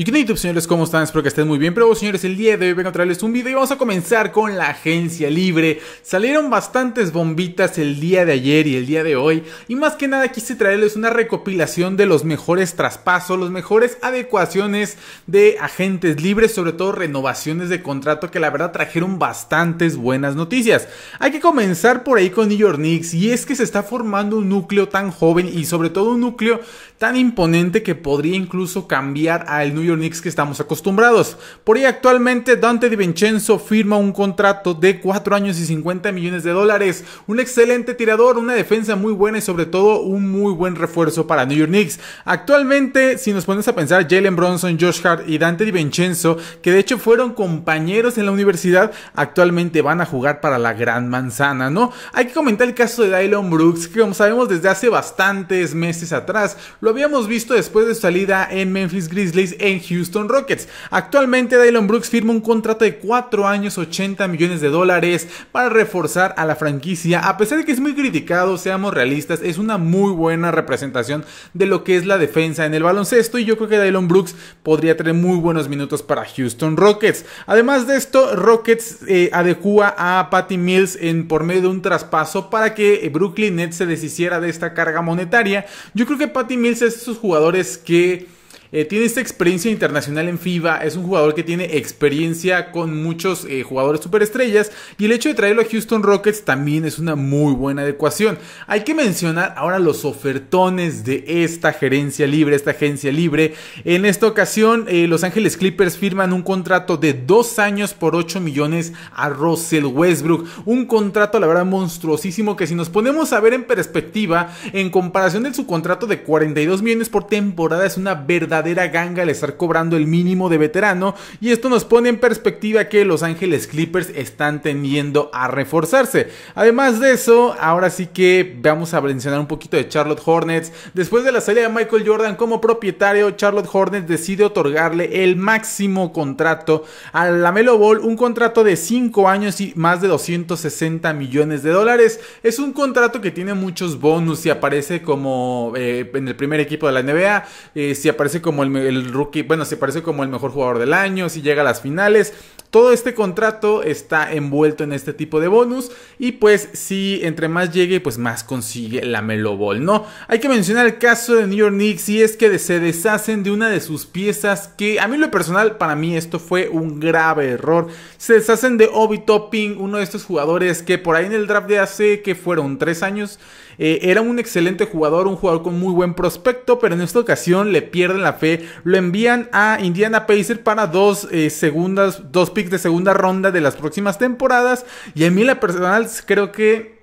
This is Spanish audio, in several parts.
Y qué YouTube señores, ¿cómo están? Espero que estén muy bien, pero señores, el día de hoy vengo a traerles un video y vamos a comenzar con la agencia libre. Salieron bastantes bombitas el día de ayer y el día de hoy y más que nada quise traerles una recopilación de los mejores traspasos, los mejores adecuaciones de agentes libres, sobre todo renovaciones de contrato que la verdad trajeron bastantes buenas noticias. Hay que comenzar por ahí con New York Knicks y es que se está formando un núcleo tan joven y sobre todo un núcleo tan imponente que podría incluso cambiar al New York New York Knicks que estamos acostumbrados. Por ahí actualmente Dante DiVincenzo firma un contrato de 4 años y 50 millones de dólares. Un excelente tirador, una defensa muy buena y sobre todo un muy buen refuerzo para New York Knicks. Actualmente, si nos pones a pensar, Jalen Bronson, Josh Hart y Dante DiVincenzo, que de hecho fueron compañeros en la universidad, actualmente van a jugar para la gran manzana, ¿no? Hay que comentar el caso de Dylan Brooks, que como sabemos desde hace bastantes meses atrás, lo habíamos visto después de su salida en Memphis Grizzlies en Houston Rockets. Actualmente Dylan Brooks firma un contrato de 4 años 80 millones de dólares para reforzar a la franquicia. A pesar de que es muy criticado, seamos realistas, es una muy buena representación de lo que es la defensa en el baloncesto y yo creo que Dylan Brooks podría tener muy buenos minutos para Houston Rockets. Además de esto, Rockets adecúa eh, adecua a Patty Mills en, por medio de un traspaso para que Brooklyn Nets se deshiciera de esta carga monetaria. Yo creo que Patty Mills es de esos jugadores que eh, tiene esta experiencia internacional en FIBA, es un jugador que tiene experiencia con muchos eh, jugadores superestrellas y el hecho de traerlo a Houston Rockets también es una muy buena adecuación. Hay que mencionar ahora los ofertones de esta gerencia libre, esta agencia libre. En esta ocasión, eh, Los Ángeles Clippers firman un contrato de dos años por 8 millones a Russell Westbrook. Un contrato, la verdad, monstruosísimo que si nos ponemos a ver en perspectiva, en comparación de su contrato de 42 millones por temporada, es una verdad ganga al estar cobrando el mínimo de veterano y esto nos pone en perspectiva que los Ángeles Clippers están tendiendo a reforzarse. Además de eso, ahora sí que vamos a mencionar un poquito de Charlotte Hornets. Después de la salida de Michael Jordan como propietario, Charlotte Hornets decide otorgarle el máximo contrato a la Melo Ball, un contrato de 5 años y más de 260 millones de dólares. Es un contrato que tiene muchos bonus si aparece como eh, en el primer equipo de la NBA, eh, si aparece como como el, rookie, bueno, se parece como el mejor jugador del año, si llega a las finales, todo este contrato está envuelto en este tipo de bonus y pues si entre más llegue, pues más consigue la Melo ¿no? Hay que mencionar el caso de New York Knicks y es que se deshacen de una de sus piezas que a mí lo personal, para mí esto fue un grave error. Se deshacen de Obi Topping, uno de estos jugadores que por ahí en el draft de hace que fueron tres años, eh, era un excelente jugador, un jugador con muy buen prospecto, pero en esta ocasión le pierden la fe, lo envían a Indiana Pacers para dos eh, segundas, dos de segunda ronda de las próximas temporadas. Y a mí la personal creo que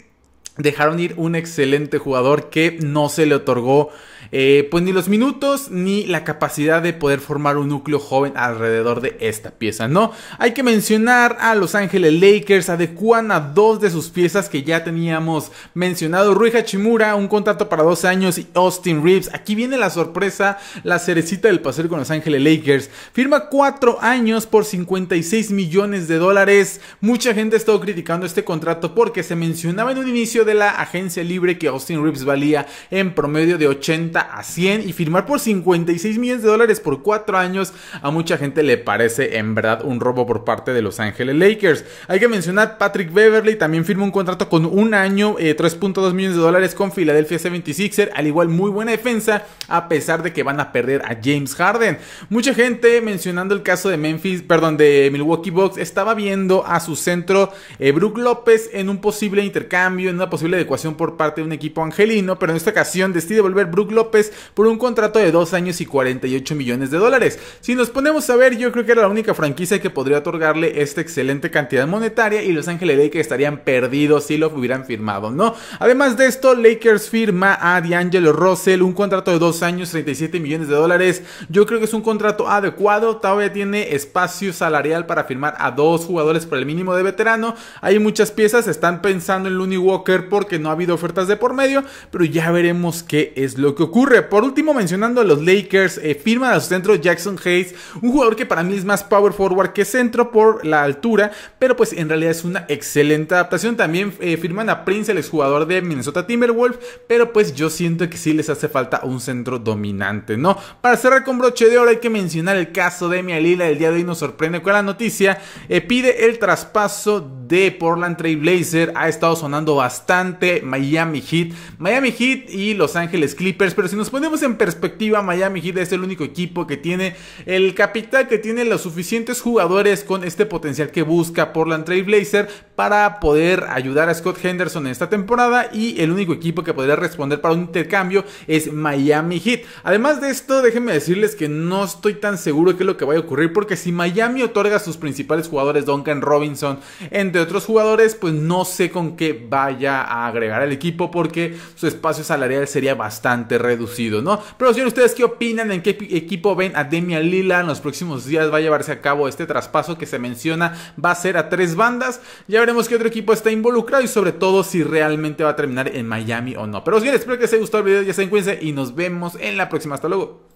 dejaron ir un excelente jugador que no se le otorgó eh, pues ni los minutos ni la capacidad de poder formar un núcleo joven alrededor de esta pieza, ¿no? Hay que mencionar a Los Ángeles Lakers, adecuan a dos de sus piezas que ya teníamos mencionado, Rui Hachimura, un contrato para 12 años y Austin Reeves. Aquí viene la sorpresa, la cerecita del paseo con Los Ángeles Lakers. Firma 4 años por 56 millones de dólares. Mucha gente ha estado criticando este contrato porque se mencionaba en un inicio de la agencia libre que Austin Reeves valía en promedio de 80 a 100 y firmar por 56 millones de dólares por 4 años a mucha gente le parece en verdad un robo por parte de Los Ángeles Lakers. Hay que mencionar Patrick Beverly también firmó un contrato con un año, 3.2 eh, millones de dólares con Philadelphia 76er, al igual muy buena defensa a pesar de que van a perder a James Harden. Mucha gente mencionando el caso de Memphis, perdón, de Milwaukee Bucks estaba viendo a su centro eh, Brook López en un posible intercambio, en una posible adecuación por parte de un equipo angelino, pero en esta ocasión decide volver Brook López por un contrato de 2 años y 48 millones de dólares. Si nos ponemos a ver, yo creo que era la única franquicia que podría otorgarle esta excelente cantidad monetaria y Los Ángeles Lakers estarían perdidos si lo hubieran firmado, ¿no? Además de esto, Lakers firma a D'Angelo Russell un contrato de 2 años, 37 millones de dólares. Yo creo que es un contrato adecuado, todavía tiene espacio salarial para firmar a dos jugadores por el mínimo de veterano. Hay muchas piezas, están pensando en Looney Walker porque no ha habido ofertas de por medio, pero ya veremos qué es lo que ocurre. Por último, mencionando a los Lakers, eh, firman a su centro Jackson Hayes, un jugador que para mí es más power forward que centro por la altura, pero pues en realidad es una excelente adaptación. También eh, firman a Prince, el jugador de Minnesota Timberwolves, pero pues yo siento que sí les hace falta un centro dominante, ¿no? Para cerrar con broche de oro hay que mencionar el caso de Lila El día de hoy nos sorprende con la noticia. Eh, pide el traspaso de Portland Trail Blazer. Ha estado sonando bastante Miami Heat. Miami Heat y Los Ángeles Clippers pero si nos ponemos en perspectiva, Miami Heat es el único equipo que tiene el capital, que tiene los suficientes jugadores con este potencial que busca Portland Trail Blazer para poder ayudar a Scott Henderson en esta temporada y el único equipo que podría responder para un intercambio es Miami Heat. Además de esto, déjenme decirles que no estoy tan seguro de qué es lo que va a ocurrir porque si Miami otorga a sus principales jugadores Duncan Robinson, entre otros jugadores, pues no sé con qué vaya a agregar el equipo porque su espacio salarial sería bastante reducido, ¿no? Pero señores, ¿ustedes qué opinan? ¿En qué equipo ven a Demian Lila? En los próximos días va a llevarse a cabo este traspaso que se menciona va a ser a tres bandas. Ya veremos qué otro equipo está involucrado y sobre todo si realmente va a terminar en Miami o no. Pero bien, espero que les haya gustado el video, ya se encuentren y nos vemos en la próxima. Hasta luego.